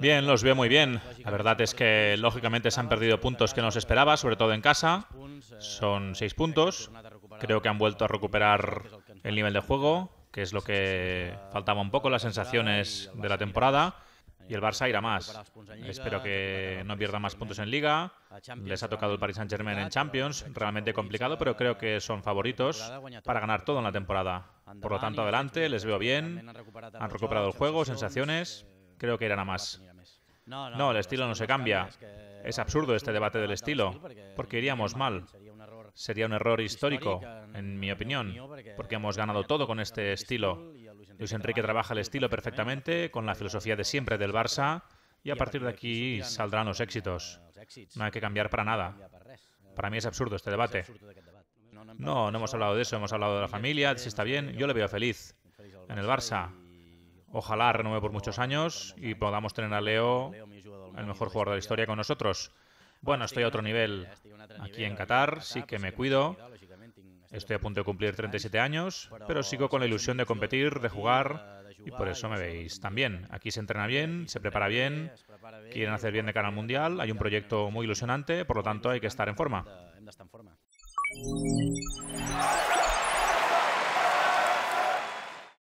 Bien, los veo muy bien. La verdad es que lógicamente se han perdido puntos que no se esperaba, sobre todo en casa. Eh, son eh, seis puntos. Creo que han vuelto a recuperar el nivel de juego, que es lo que faltaba un poco, las sensaciones de la temporada. Y el Barça irá más. Espero que no pierdan más puntos en Liga. Les ha tocado el Paris Saint-Germain en Champions. Realmente complicado, pero creo que son favoritos para ganar todo en la temporada. Por lo tanto, adelante, les veo bien. Han recuperado el juego, sensaciones. Eh, Creo que era nada más. No, el estilo no se cambia. Es absurdo este debate del estilo, porque iríamos mal. Sería un error histórico, en mi opinión, porque hemos ganado todo con este estilo. Luis Enrique trabaja el estilo perfectamente, con la filosofía de siempre del Barça, y a partir de aquí saldrán los éxitos. No hay que cambiar para nada. Para mí es absurdo este debate. No, no hemos hablado de eso, hemos hablado de la familia, si está bien. Yo le veo feliz en el Barça. Ojalá renueve por muchos años y podamos tener a Leo, el mejor jugador de la historia, con nosotros. Bueno, estoy a otro nivel aquí en Qatar, sí que me cuido. Estoy a punto de cumplir 37 años, pero sigo con la ilusión de competir, de jugar, y por eso me veis también. Aquí se entrena bien, se prepara bien, quieren hacer bien de cara al Mundial, hay un proyecto muy ilusionante, por lo tanto hay que estar en forma.